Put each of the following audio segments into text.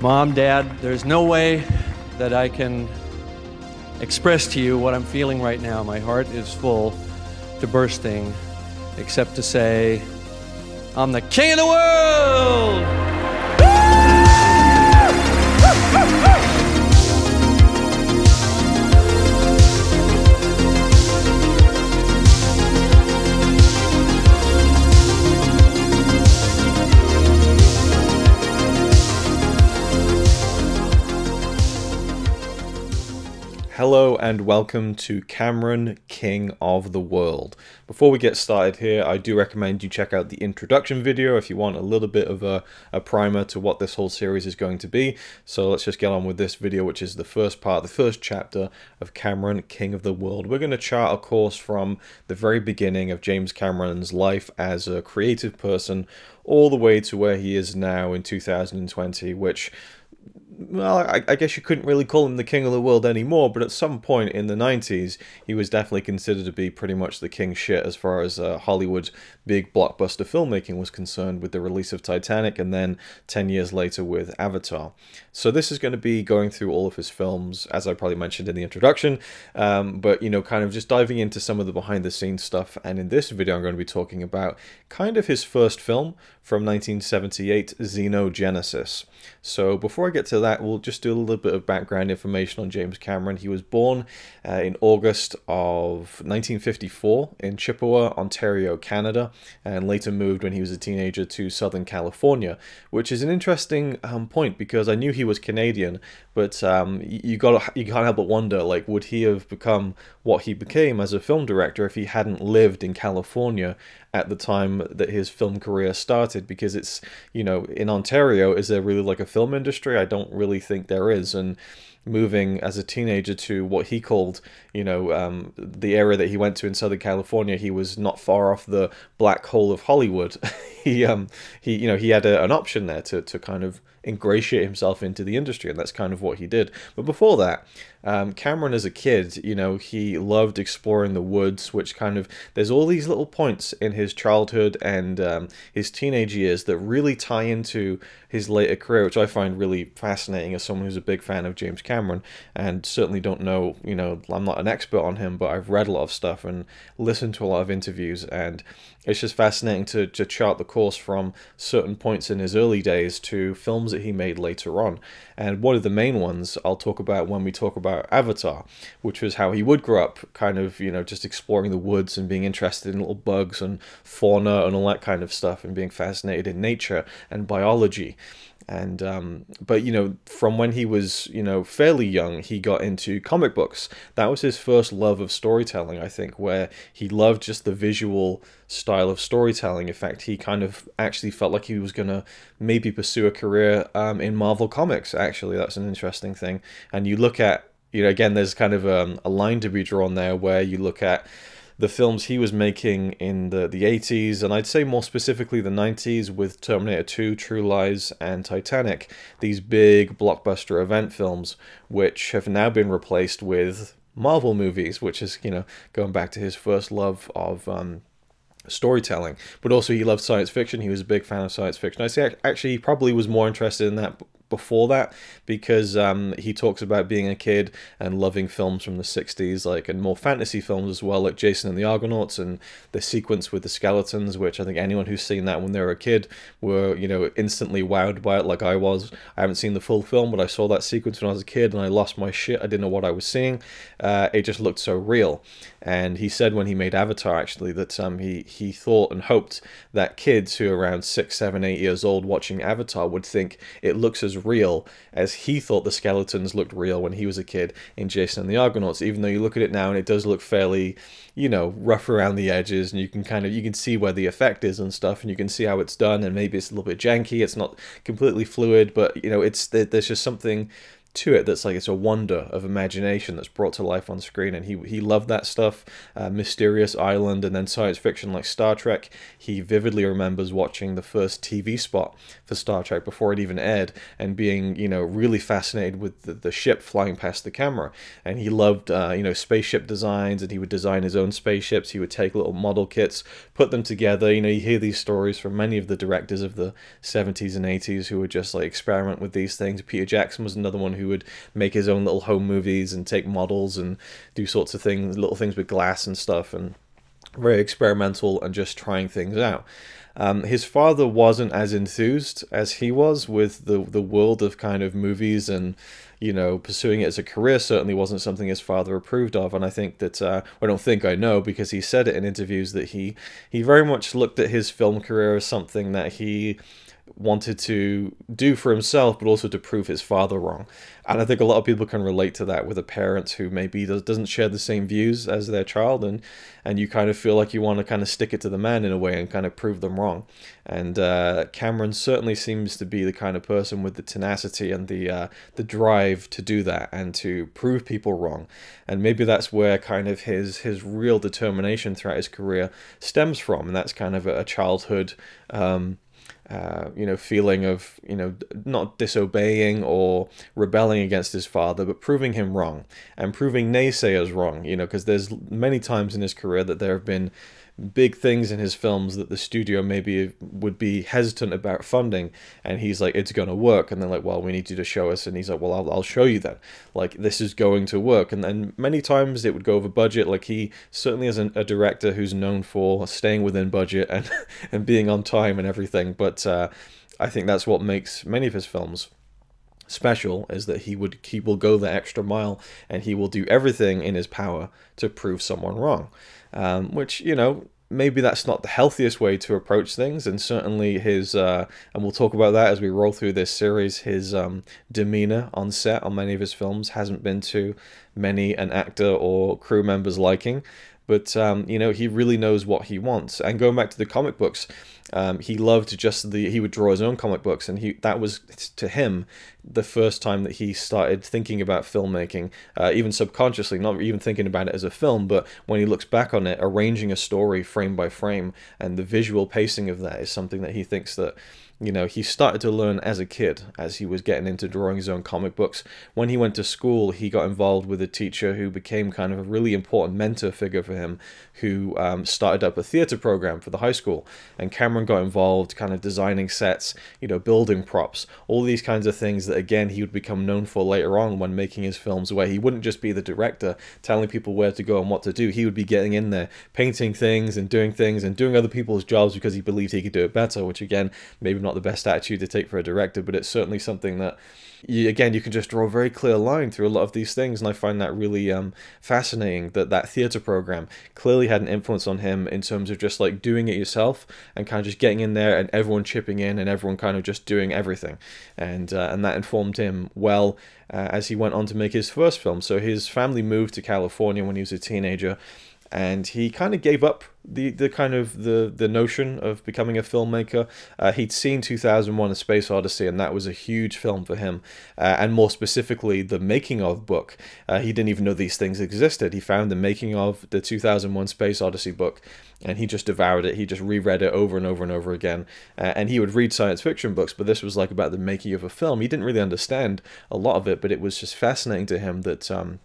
Mom, Dad, there's no way that I can express to you what I'm feeling right now. My heart is full to bursting, except to say, I'm the king of the world! Hello and welcome to Cameron, King of the World. Before we get started here, I do recommend you check out the introduction video if you want a little bit of a, a, primer to what this whole series is going to be. So let's just get on with this video, which is the first part, the first chapter of Cameron, King of the World. We're going to chart a course from the very beginning of James Cameron's life as a creative person all the way to where he is now in 2020, which well, I, I, guess you couldn't really call him the king of the world anymore, but at some point in the 90s, he was definitely considered to be pretty much the king shit as far as uh, Hollywood big blockbuster filmmaking was concerned with the release of Titanic and then 10 years later with Avatar. So this is going to be going through all of his films, as I probably mentioned in the introduction, um, but, you know, kind of just diving into some of the behind the scenes stuff. And in this video, I'm going to be talking about kind of his first film from 1978, Xenogenesis. So before I get to that, we'll just do a little bit of background information on James Cameron. He was born uh, in August of 1954 in Chippewa, Ontario, Canada, and later moved when he was a teenager to Southern California, which is an interesting um, point because I knew he was Canadian, but um, you got you can't help but wonder like would he have become what he became as a film director if he hadn't lived in California at the time that his film career started? Because it's you know in Ontario is there really like a film industry, I don't really think there is. And moving as a teenager to what he called, you know, um, the area that he went to in Southern California, he was not far off the black hole of Hollywood. he, um, he, you know, he had a, an option there to, to kind of ingratiate himself into the industry, and that's kind of what he did. But before that, um, Cameron, as a kid, you know, he loved exploring the woods, which kind of there's all these little points in his childhood and um, his teenage years that really tie into his later career, which I find really fascinating as someone who's a big fan of James Cameron, and certainly don't know, you know, I'm not an expert on him, but I've read a lot of stuff and listened to a lot of interviews and it's just fascinating to, to chart the course from certain points in his early days to films that he made later on. And one of the main ones I'll talk about when we talk about Avatar, which was how he would grow up, kind of, you know, just exploring the woods and being interested in little bugs and fauna and all that kind of stuff and being fascinated in nature and biology and um, but you know from when he was you know fairly young he got into comic books that was his first love of storytelling i think where he loved just the visual style of storytelling in fact he kind of actually felt like he was going to maybe pursue a career um, in marvel comics actually that's an interesting thing and you look at you know again there's kind of um, a line to be drawn there where you look at the films he was making in the, the 80s, and I'd say more specifically the 90s with Terminator 2, True Lies, and Titanic, these big blockbuster event films, which have now been replaced with Marvel movies, which is, you know, going back to his first love of. Um, storytelling, but also he loved science fiction. He was a big fan of science fiction. I say actually he probably was more interested in that before that because um, he talks about being a kid and loving films from the 60s like and more fantasy films as well like jason and the argonauts and the sequence with the skeletons which i think anyone who's seen that when they were a kid were you know instantly wowed by it like i was i haven't seen the full film but i saw that sequence when i was a kid and i lost my shit i didn't know what i was seeing uh, it just looked so real and he said when he made avatar actually that um, he, he thought and hoped that kids who are around six seven eight years old watching avatar would think it looks as real as he thought the skeletons looked real when he was a kid in Jason and the Argonauts, even though you look at it now and it does look fairly, you know, rough around the edges and you can kind of, you can see where the effect is and stuff and you can see how it's done and maybe it's a little bit janky, it's not completely fluid, but, you know, it's, there's just something to it that's like it's a wonder of imagination that's brought to life on screen. And he he loved that stuff, uh, Mysterious Island, and then science fiction like Star Trek. He vividly remembers watching the first TV spot for Star Trek before it even aired, and being you know really fascinated with the, the ship flying past the camera. And he loved uh, you know spaceship designs, and he would design his own spaceships. He would take little model kits, put them together. You know, you hear these stories from many of the directors of the 70s and 80s who would just like experiment with these things. Peter Jackson was another one who who would make his own little home movies and take models and do sorts of things, little things with glass and stuff, and very experimental and just trying things out. Um, his father wasn't as enthused as he was with the the world of kind of movies and you know pursuing it as a career certainly wasn't something his father approved of and I think that uh, I don't think I know because he said it in interviews that he he very much looked at his film career as something that he wanted to do for himself, but also to prove his father wrong. And I think a lot of people can relate to that with a parent who maybe does, doesn't share the same views as their child, and and you kind of feel like you want to kind of stick it to the man in a way and kind of prove them wrong. And uh, Cameron certainly seems to be the kind of person with the tenacity and the uh, the drive to do that and to prove people wrong. And maybe that's where kind of his his real determination throughout his career stems from, and that's kind of a, childhood. Um, uh, you know, feeling of, you know, not disobeying or rebelling against his father, but proving him wrong and proving naysayers wrong, you know, because there's many times in his career that there have been big things in his films that the studio maybe would be hesitant about funding and he's like it's going to work and they're like well we need you to show us and he's like well I'll, I'll show you then like this is going to work and then many times it would go over budget like he certainly is an, a director who's known for staying within budget and and being on time and everything but uh, I think that's what makes many of his films special is that he would he will go the extra mile and he will do everything in his power to prove someone wrong um, which you know maybe that's not the healthiest way to approach things and certainly his uh, and we'll talk about that as we roll through this series his um, demeanor on set on many of his films hasn't been to many an actor or crew member's liking but um, you know he really knows what he wants. And going back to the comic books, um, he loved just the he would draw his own comic books, and he that was to him the first time that he started thinking about filmmaking, uh, even subconsciously, not even thinking about it as a film, but when he looks back on it, arranging a story frame by frame, and the visual pacing of that is something that he thinks that you know, he started to learn as a kid as he was getting into drawing his own comic books. When he went to school, he got involved with a teacher who became kind of a really important mentor figure for him, who um, started up a theater program for the high school. And Cameron got involved kind of designing sets, you know, building props, all these kinds of things that, again, he would become known for later on when making his films, where he wouldn't just be the director telling people where to go and what to do. He would be getting in there, painting things and doing things and doing other people's jobs because he believed he could do it better, which, again, maybe not the best attitude to take for a director, but it's certainly something that, you, again, you can just draw a very clear line through a lot of these things, and I find that really um, fascinating that that theatre program clearly had an influence on him in terms of just like doing it yourself and kind of just getting in there and everyone chipping in and everyone kind of just doing everything, and uh, and that informed him well uh, as he went on to make his first film. So his family moved to California when he was a teenager and he kind of gave up the, the kind of the, the notion of becoming a filmmaker. Uh, he'd seen 2001 A Space Odyssey, and that was a huge film for him, uh, and more specifically, the making of book. Uh, he didn't even know these things existed. He found the making of the 2001 Space Odyssey book, and he just devoured it. He just reread it over and over and over again. Uh, and he would read science fiction books, but this was like about the making of a film. He didn't really understand a lot of it, but it was just fascinating to him that. Um,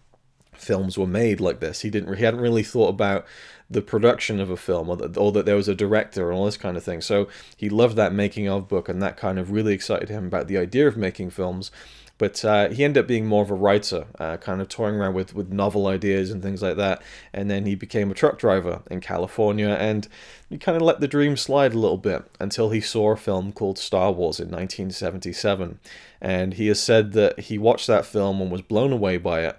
films were made like this. He didn't he hadn't really thought about the production of a film or that, or that there was a director and all this kind of thing. So he loved that making of book and that kind of really excited him about the idea of making films. But uh, he ended up being more of a writer, uh, kind of toying around with, with novel ideas and things like that. And then he became a truck driver in California and he kind of let the dream slide a little bit until he saw a film called Star Wars in 1977. And he has said that he watched that film and was blown away by it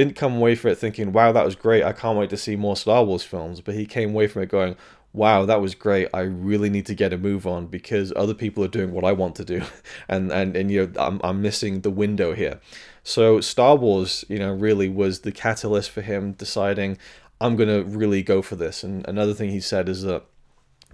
didn't come away from it thinking, wow, that was great. I can't wait to see more Star Wars films. But he came away from it going, wow, that was great. I really need to get a move on because other people are doing what I want to do. and, and, and you know, I'm, I'm missing the window here. So Star Wars, you know, really was the catalyst for him deciding, I'm going to really go for this. And another thing he said is that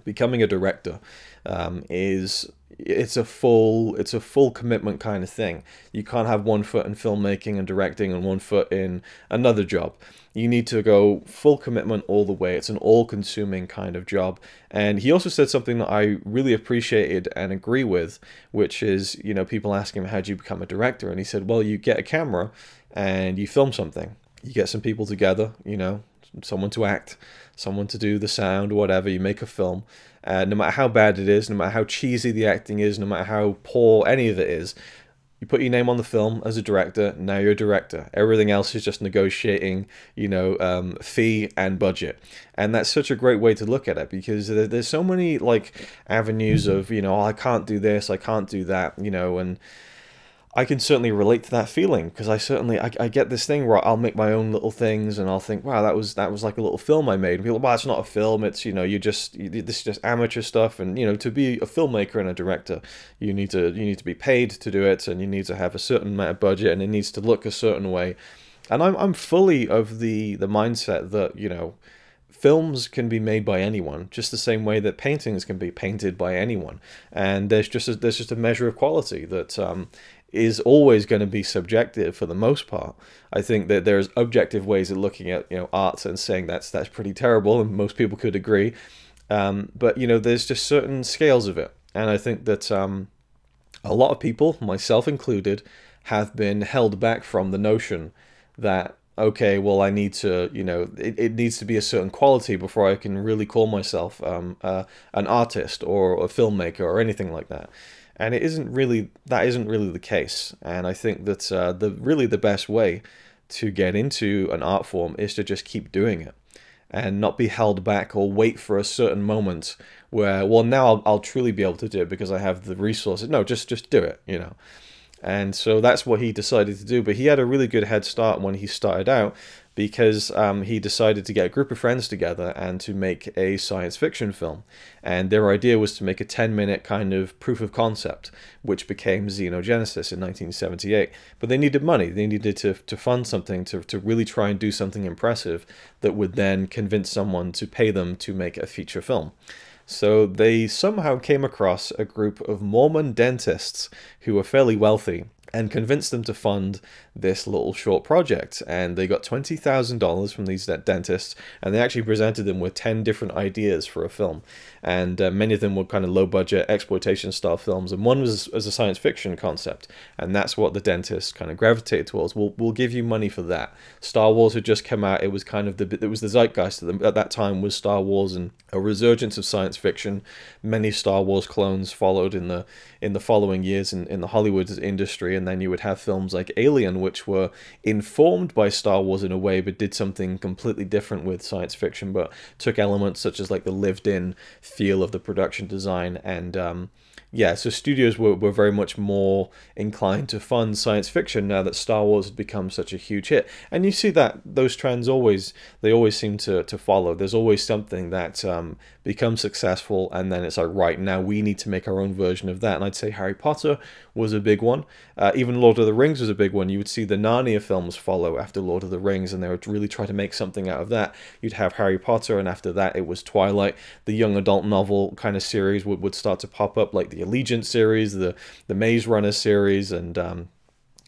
becoming a director um, is it's a full it's a full commitment kind of thing you can't have one foot in filmmaking and directing and one foot in another job you need to go full commitment all the way it's an all consuming kind of job and he also said something that i really appreciated and agree with which is you know people ask him how do you become a director and he said well you get a camera and you film something you get some people together you know someone to act someone to do the sound whatever you make a film uh, no matter how bad it is, no matter how cheesy the acting is, no matter how poor any of it is, you put your name on the film as a director, now you're a director. Everything else is just negotiating, you know, um, fee and budget. And that's such a great way to look at it because there's so many like avenues of, you know, oh, I can't do this, I can't do that, you know, and I can certainly relate to that feeling because I certainly I, I, get this thing where I'll make my own little things and I'll think, wow, that was that was like a little film I made. And people, wow, it's not a film. It's you know, you just you, this is just amateur stuff. And you know, to be a filmmaker and a director, you need to you need to be paid to do it, and you need to have a certain amount of budget, and it needs to look a certain way. And I'm I'm fully of the the mindset that you know, films can be made by anyone, just the same way that paintings can be painted by anyone. And there's just a, there's just a measure of quality that um, is always going to be subjective for the most part. I think that there's objective ways of looking at you know art and saying that's that's pretty terrible, and most people could agree. Um, but you know, there's just certain scales of it, and I think that um, a lot of people, myself included, have been held back from the notion that okay, well, I need to you know it, it needs to be a certain quality before I can really call myself um, uh, an artist or a filmmaker or anything like that and it isn't really that isn't really the case. And I think that uh, the really the best way to get into an art form is to just keep doing it and not be held back or wait for a certain moment where well now I'll, I'll truly be able to do it because I have the resources. No, just just do it, you know. And so that's what he decided to do. But he had a really good head start when he started out because um, he decided to get a group of friends together and to make a science fiction film. And their idea was to make a 10 minute kind of proof of concept, which became Xenogenesis in 1978. But they needed money, they needed to, to fund something, to, to really try and do something impressive that would then convince someone to pay them to make a feature film. So they somehow came across a group of Mormon dentists who were fairly wealthy and convinced them to fund this little short project. And they got $20,000 from these dentists, and they actually presented them with 10 different ideas for a film. And uh, many of them were kind of low budget exploitation style films, and one was as a science fiction concept. And that's what the dentists kind of gravitated towards. We'll, we'll give you money for that. Star Wars had just come out, it was kind of the, it was the zeitgeist at, the, at that time was Star Wars and a resurgence of science fiction. Many Star Wars clones followed in the, in the following years in, in the Hollywood industry and then you would have films like Alien, which were informed by Star Wars in a way, but did something completely different with science fiction, but took elements such as like the lived-in feel of the production design and um, yeah, so studios were, were very much more inclined to fund science fiction now that Star Wars had become such a huge hit. And you see that those trends always, they always seem to, to follow. There's always something that um, becomes successful and then it's like, right, now we need to make our own version of that. And I'd say Harry Potter was a big one. Uh, uh, even Lord of the Rings was a big one. You would see the Narnia films follow after Lord of the Rings, and they would really try to make something out of that. You'd have Harry Potter, and after that, it was Twilight. The young adult novel kind of series would, would start to pop up, like the Allegiant series, the, the Maze Runner series, and um,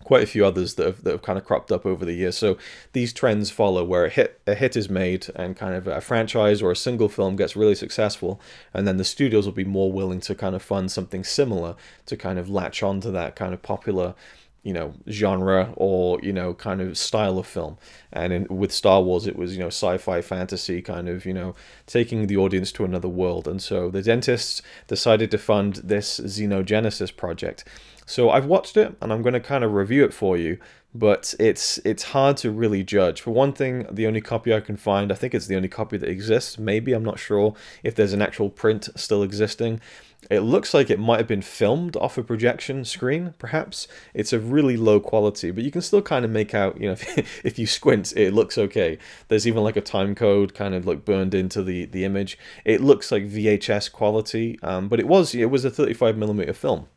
quite a few others that have, that have kind of cropped up over the years. So these trends follow where a hit a hit is made and kind of a franchise or a single film gets really successful, and then the studios will be more willing to kind of fund something similar to kind of latch onto that kind of popular you know genre or you know kind of style of film and in, with star wars it was you know sci-fi fantasy kind of you know taking the audience to another world and so the dentists decided to fund this xenogenesis project so I've watched it and I'm going to kind of review it for you, but it's it's hard to really judge. For one thing, the only copy I can find, I think it's the only copy that exists. Maybe I'm not sure if there's an actual print still existing. It looks like it might have been filmed off a projection screen, perhaps. It's a really low quality, but you can still kind of make out, you know, if, if you squint, it looks okay. There's even like a time code kind of like burned into the, the image. It looks like VHS quality, um, but it was it was a 35 millimeter film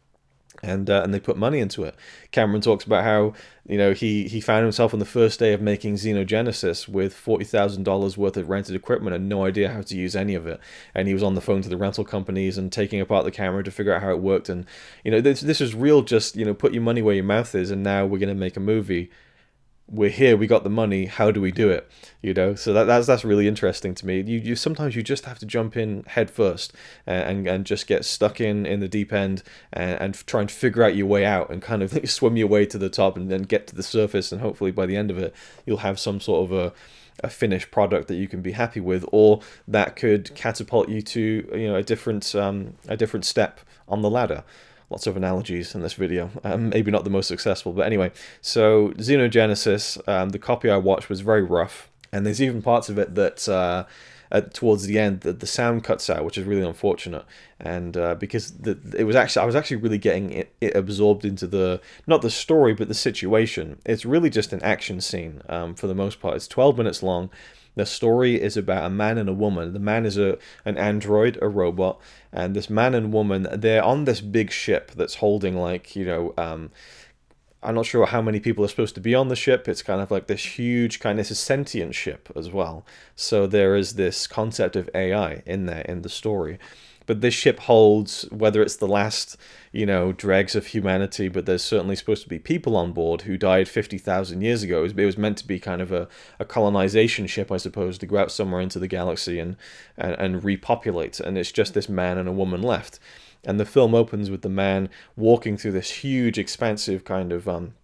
and uh, and they put money into it. Cameron talks about how you know he he found himself on the first day of making Xenogenesis with forty thousand dollars worth of rented equipment and no idea how to use any of it, and he was on the phone to the rental companies and taking apart the camera to figure out how it worked. And you know this this is real, just you know put your money where your mouth is, and now we're gonna make a movie we're here, we got the money, how do we do it? You know, so that, that's that's really interesting to me. You, you sometimes you just have to jump in head first uh, and, and just get stuck in in the deep end and, uh, and try and figure out your way out and kind of swim your way to the top and then get to the surface and hopefully by the end of it you'll have some sort of a a finished product that you can be happy with, or that could catapult you to you know a different um, a different step on the ladder lots of analogies in this video. Um, maybe not the most successful, but anyway. So Xenogenesis, um, the copy I watched was very rough, and there's even parts of it that uh, at, towards the end the, the sound cuts out, which is really unfortunate. And uh, because the, it was actually I was actually really getting it, it, absorbed into the not the story but the situation. It's really just an action scene um, for the most part. It's 12 minutes long the story is about a man and a woman. The man is a an android, a robot, and this man and woman they're on this big ship that's holding like you know. Um, I'm not sure how many people are supposed to be on the ship. It's kind of like this huge kind of this sentient ship as well. So there is this concept of AI in there in the story but this ship holds whether it's the last you know dregs of humanity but there's certainly supposed to be people on board who died 50,000 years ago it was meant to be kind of a, a colonization ship I suppose to go out somewhere into the galaxy and, and and repopulate and it's just this man and a woman left and the film opens with the man walking through this huge expansive kind of um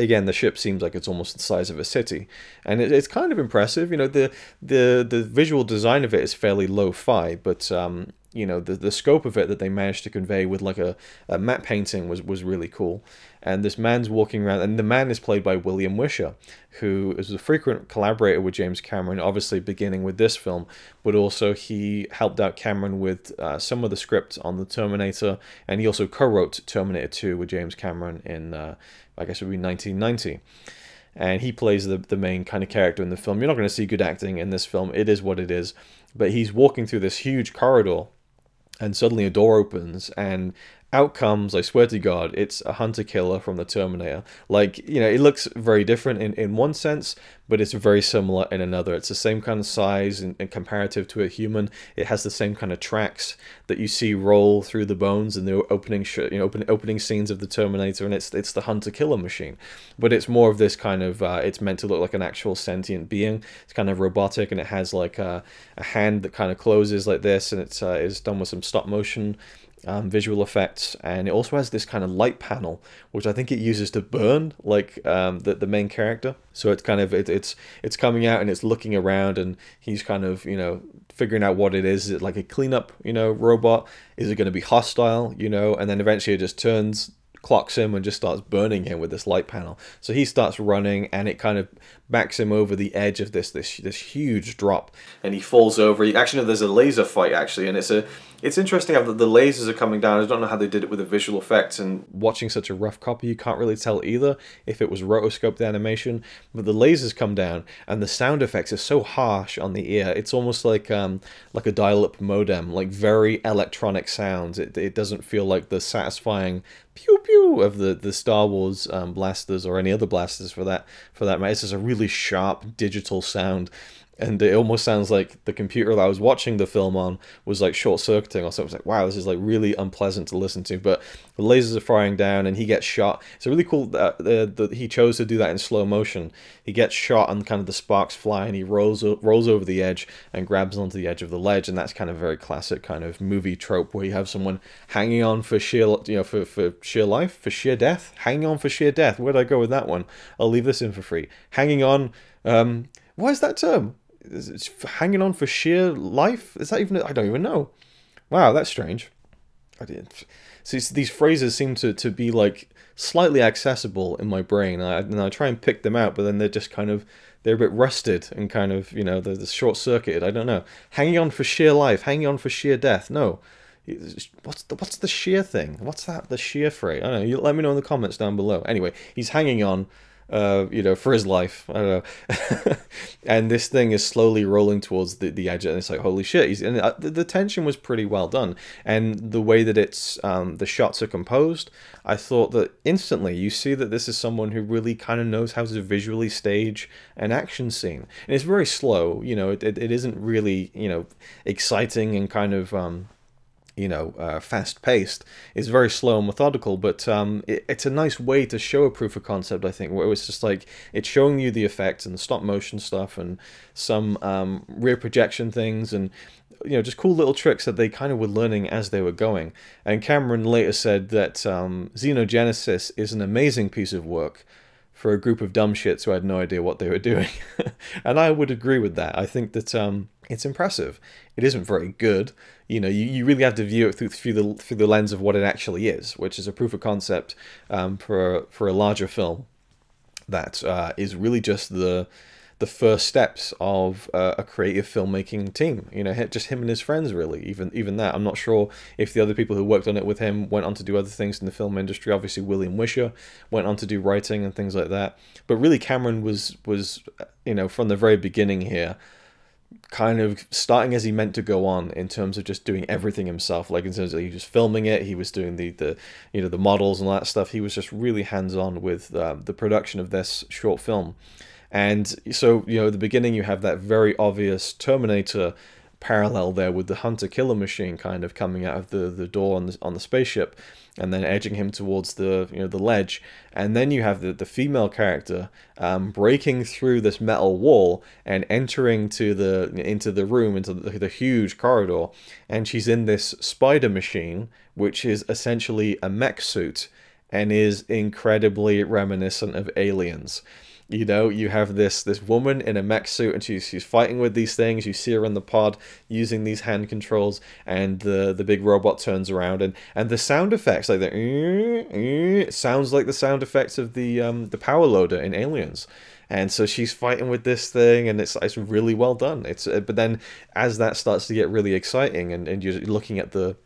again, the ship seems like it's almost the size of a city, and it, it's kind of impressive. You know, the the the visual design of it is fairly low fi but um, you know the the scope of it that they managed to convey with like a, a map painting was was really cool. And this man's walking around, and the man is played by William Wisher, who is a frequent collaborator with James Cameron, obviously beginning with this film, but also he helped out Cameron with uh, some of the script on the Terminator, and he also co-wrote Terminator 2 with James Cameron in uh, I guess it would be 1990. And he plays the, the main kind of character in the film. You're not going to see good acting in this film. It is what it is. But he's walking through this huge corridor and suddenly a door opens and outcomes i swear to god it's a hunter killer from the terminator like you know it looks very different in, in one sense but it's very similar in another it's the same kind of size and, and comparative to a human it has the same kind of tracks that you see roll through the bones in the opening you know open, opening scenes of the terminator and it's it's the hunter killer machine but it's more of this kind of uh, it's meant to look like an actual sentient being it's kind of robotic and it has like a, a hand that kind of closes like this and it's uh, is done with some stop motion um, visual effects and it also has this kind of light panel which I think it uses to burn like um, the, the main character so it's kind of it, it's it's coming out and it's looking around and he's kind of you know figuring out what it is is it like a cleanup you know robot is it going to be hostile you know and then eventually it just turns clocks him and just starts burning him with this light panel so he starts running and it kind of backs him over the edge of this this this huge drop, and he falls over. actually, no, there's a laser fight actually, and it's a it's interesting how the, the lasers are coming down. I don't know how they did it with the visual effects and watching such a rough copy, you can't really tell either if it was rotoscoped animation. But the lasers come down, and the sound effects are so harsh on the ear. It's almost like um like a dial-up modem, like very electronic sounds. It it doesn't feel like the satisfying pew pew of the the Star Wars um, blasters or any other blasters for that for that matter. It's just a really really sharp digital sound and it almost sounds like the computer that I was watching the film on was like short circuiting or something. It's like, wow, this is like really unpleasant to listen to. But the lasers are firing down, and he gets shot. It's a really cool that uh, he chose to do that in slow motion. He gets shot, and kind of the sparks fly, and he rolls rolls over the edge and grabs onto the edge of the ledge, and that's kind of very classic kind of movie trope where you have someone hanging on for sheer you know for for sheer life for sheer death, hanging on for sheer death. Where'd I go with that one? I'll leave this in for free. Hanging on. Um, why is that term? it's hanging on for sheer life. Is that even? I don't even know. Wow, that's strange. I didn't. So these phrases seem to, to be like slightly accessible in my brain. I, and I try and pick them out, but then they're just kind of they're a bit rusted and kind of you know they're, they're short circuited. I don't know. Hanging on for sheer life, hanging on for sheer death. No, what's the what's the sheer thing? What's that? The sheer phrase? I don't know. You let me know in the comments down below. Anyway, he's hanging on uh, you know, for his life. I don't know. and this thing is slowly rolling towards the, the edge, and it's like, holy shit! He's, and uh, the, the, tension was pretty well done, and the way that it's um, the shots are composed, I thought that instantly you see that this is someone who really kind of knows how to visually stage an action scene, and it's very slow. You know, it, it, it isn't really you know exciting and kind of um, you know, uh, fast-paced. It's very slow and methodical, but um, it, it's a nice way to show a proof of concept, I think, where it's just like, it's showing you the effects and the stop-motion stuff and some um, rear projection things and, you know, just cool little tricks that they kind of were learning as they were going. And Cameron later said that um, Xenogenesis is an amazing piece of work, for a group of dumb shits who had no idea what they were doing. and I would agree with that. I think that um, it's impressive. It isn't very good. You know, you, you really have to view it through, through the through the lens of what it actually is, which is a proof of concept um, for a, for a larger film that uh, is really just the the first steps of uh, a creative filmmaking team. You know, just him and his friends, really. Even even that, I'm not sure if the other people who worked on it with him went on to do other things in the film industry. Obviously, William Wisher went on to do writing and things like that. But really, Cameron was was uh, you know from the very beginning here kind of starting as he meant to go on in terms of just doing everything himself like in terms of he was filming it he was doing the the you know the models and all that stuff he was just really hands-on with uh, the production of this short film and so you know at the beginning you have that very obvious terminator parallel there with the hunter killer machine kind of coming out of the the door on the, on the spaceship and then edging him towards the you know the ledge and then you have the, the female character um, breaking through this metal wall and entering to the into the room into the, the huge corridor and she's in this spider machine which is essentially a mech suit and is incredibly reminiscent of aliens you know you have this this woman in a mech suit and she's she's fighting with these things you see her in the pod using these hand controls and the the big robot turns around and and the sound effects like the sounds like the sound effects of the um the power loader in aliens and so she's fighting with this thing and it's it's really well done it's uh, but then as that starts to get really exciting and, and you're looking at the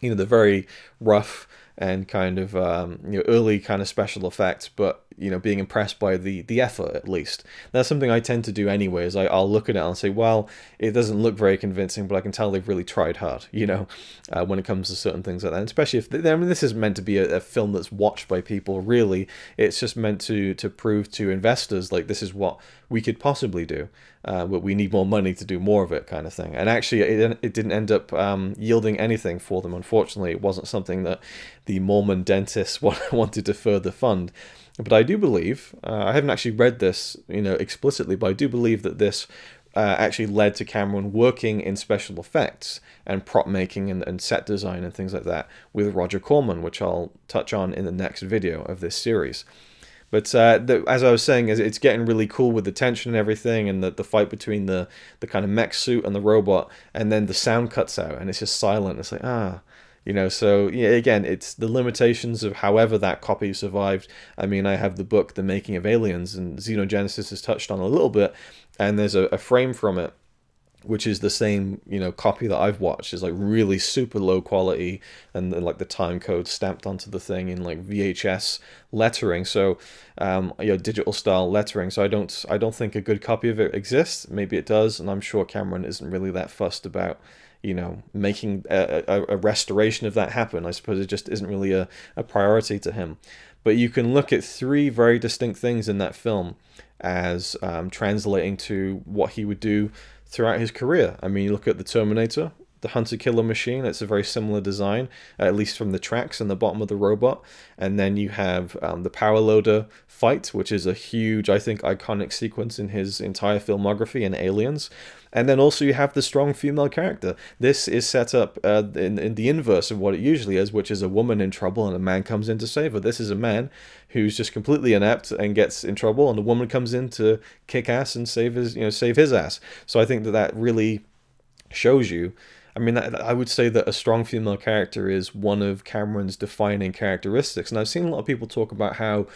you know the very rough and kind of um, you know early kind of special effects, but you know being impressed by the the effort at least. That's something I tend to do anyway. Is I, will look at it and say, well, it doesn't look very convincing, but I can tell they've really tried hard. You know, uh, when it comes to certain things like that, and especially if they, I mean this is meant to be a, a, film that's watched by people. Really, it's just meant to to prove to investors like this is what we could possibly do uh, but we need more money to do more of it kind of thing. And actually, it, it didn't end up um, yielding anything for them, unfortunately. It wasn't something that the Mormon dentists wanted to further fund. But I do believe, uh, I haven't actually read this you know, explicitly, but I do believe that this uh, actually led to Cameron working in special effects and prop making and, and, set design and things like that with Roger Corman, which I'll touch on in the next video of this series. But uh, the, as I was saying, it's getting really cool with the tension and everything, and the, the fight between the, the kind of mech suit and the robot, and then the sound cuts out, and it's just silent. It's like ah, you know. So yeah, again, it's the limitations of however that copy survived. I mean, I have the book, The Making of Aliens, and Xenogenesis is touched on a little bit, and there's a, a frame from it which is the same you know copy that I've watched is like really super low quality and like the time code stamped onto the thing in like VHS lettering so um, you know digital style lettering so I don't I don't think a good copy of it exists maybe it does and I'm sure Cameron isn't really that fussed about you know making a, a, a restoration of that happen I suppose it just isn't really a, a priority to him but you can look at three very distinct things in that film as um, translating to what he would do throughout his career. I mean, you look at the Terminator, the Hunter Killer Machine. It's a very similar design, uh, at least from the tracks and the bottom of the robot. And then you have um, the Power Loader fight, which is a huge, I think, iconic sequence in his entire filmography in Aliens. And then also you have the strong female character. This is set up uh, in, in the inverse of what it usually is, which is a woman in trouble and a man comes in to save her. This is a man who's just completely inept and gets in trouble, and a woman comes in to kick ass and save his, you know, save his ass. So I think that that really shows you. I mean, I would say that a strong female character is one of Cameron's defining characteristics. And I've seen a lot of people talk about how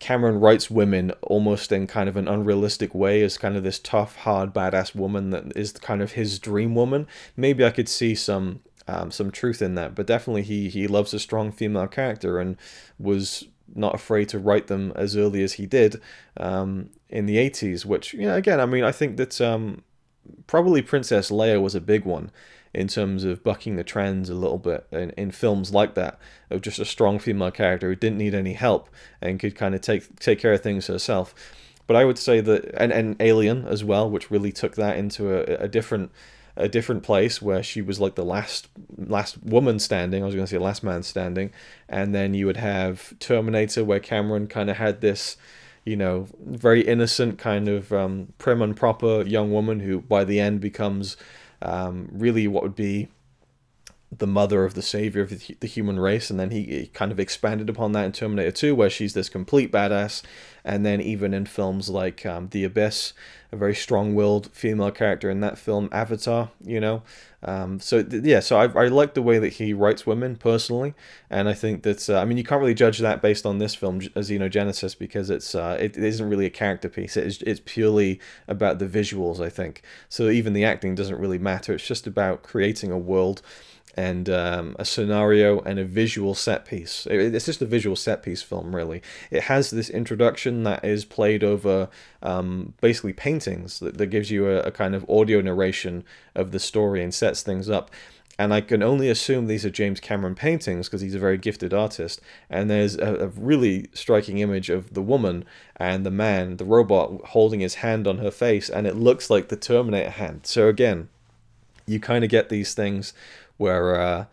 Cameron writes women almost in kind of an unrealistic way as kind of this tough, hard, badass woman that is kind of his dream woman. Maybe I could see some um, some truth in that, but definitely he he loves a strong female character and was not afraid to write them as early as he did um, in the 80s. Which you know, again, I mean, I think that um, probably Princess Leia was a big one in terms of bucking the trends a little bit in, in films like that of just a strong female character who didn't need any help and could kind of take take care of things herself. But I would say that and, and Alien as well, which really took that into a, a different a different place where she was like the last last woman standing. I was going to say last man standing, and then you would have Terminator where Cameron kind of had this, you know, very innocent kind of um, prim and proper young woman who by the end becomes um, really what would be the mother of the savior of the human race, and then he kind of expanded upon that in Terminator 2, where she's this complete badass, and then even in films like um, The Abyss, a very strong-willed female character in that film, Avatar, you know. Um, so yeah, so I, I, like the way that he writes women personally, and I think that's uh, I mean you can't really judge that based on this film, Xenogenesis, because it's uh, it, it isn't really a character piece. It is, it's purely about the visuals, I think. So even the acting doesn't really matter. It's just about creating a world and um, a scenario and a visual set piece. It's just a visual set piece film, really. It has this introduction that is played over um, basically paintings that, that gives you a, a kind of audio narration of the story and sets things up and I can only assume these are James Cameron paintings because he's a very gifted artist. And there's a, a, really striking image of the woman and the man, the robot, holding his hand on her face, and it looks like the Terminator hand. So again, you kind of get these things where uh,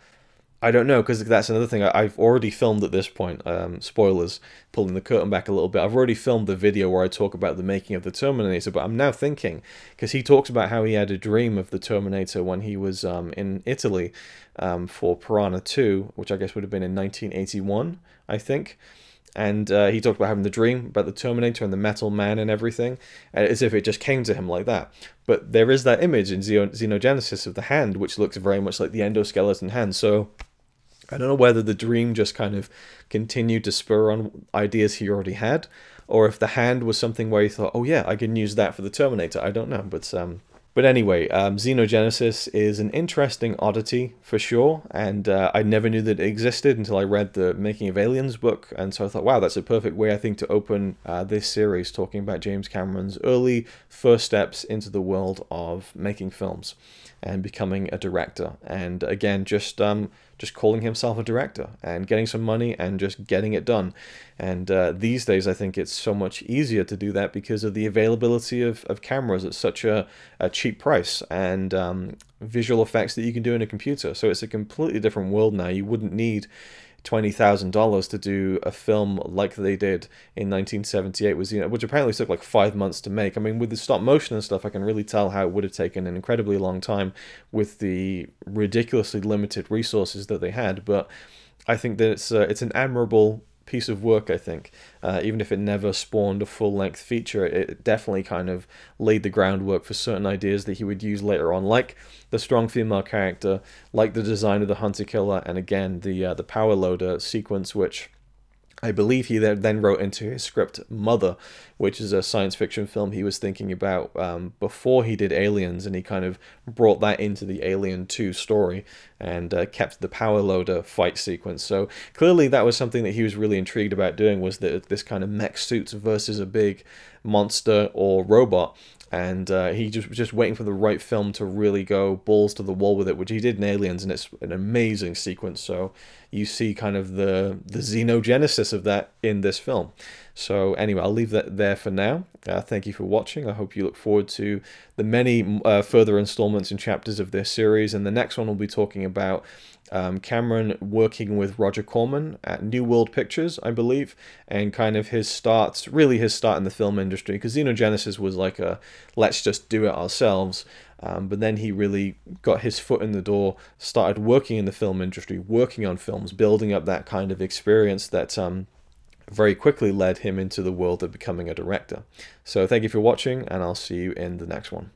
I don't know because that's another thing I, have already filmed at this point. Um, spoilers, pulling the curtain back a little bit. I've already filmed the video where I talk about the making of the Terminator, but I'm now thinking because he talks about how he had a dream of the Terminator when he was um, in Italy um, for Piranha 2, which I guess would have been in 1981, I think and uh, he talked about having the dream about the Terminator and the Metal Man and everything, as if it just came to him like that. But there is that image in Xenogenesis of the hand, which looks very much like the endoskeleton hand. So I don't know whether the dream just kind of continued to spur on ideas he already had, or if the hand was something where he thought, oh yeah, I can use that for the Terminator. I don't know, but um, but anyway, um, Xenogenesis is an interesting oddity for sure, and uh, I never knew that it existed until I read the Making of Aliens book, and so I thought, wow, that's a perfect way, I think, to open uh, this series talking about James Cameron's early first steps into the world of making films and becoming a director. And again, just um, just calling himself a director and getting some money and just getting it done. And uh, these days, I think it's so much easier to do that because of the availability of, of cameras at such a, a cheap price and um, visual effects that you can do in a computer. So it's a completely different world now. You wouldn't need $20,000 to do a film like they did in 1978 was, you know, which apparently took like five months to make. I mean, with the stop motion and stuff, I can really tell how it would have taken an incredibly long time with the ridiculously limited resources that they had. But I think that it's, uh, it's an admirable piece of work, I think. Uh, even if it never spawned a full length feature, it definitely kind of laid the groundwork for certain ideas that he would use later on, like the strong female character, like the design of the hunter killer, and again, the, uh, the power loader sequence, which I believe he then wrote into his script Mother, which is a science fiction film he was thinking about um, before he did Aliens, and he kind of brought that into the Alien 2 story and uh, kept the power loader fight sequence. So clearly that was something that he was really intrigued about doing was the, this kind of mech suits versus a big monster or robot and uh, he just was just waiting for the right film to really go balls to the wall with it, which he did in Aliens, and it's an amazing sequence. So you see kind of the the xenogenesis of that in this film. So anyway, I'll leave that there for now. Uh, thank you for watching. I hope you look forward to the many uh, further installments and chapters of this series. And the next one we'll be talking about um, Cameron working with Roger Corman at New World Pictures, I believe, and kind of his starts, really his start in the film industry, because Xenogenesis was like a let's just do it ourselves. Um, but then he really got his foot in the door, started working in the film industry, working on films, building up that kind of experience that um, very quickly led him into the world of becoming a director. So thank you for watching, and I'll see you in the next one.